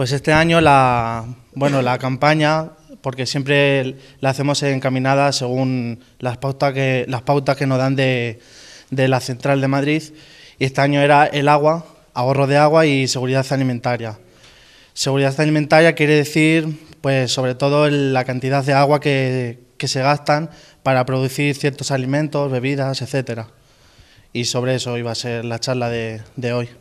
Pues este año la, bueno, la campaña, porque siempre la hacemos encaminada según las pautas que, las pautas que nos dan de, la Central de Madrid, y este año era el agua, ahorro de agua y seguridad alimentaria. Seguridad alimentaria quiere decir, pues sobre todo la cantidad de agua que, se gastan para producir ciertos alimentos, bebidas, etcétera. Y sobre eso iba a ser la charla de hoy.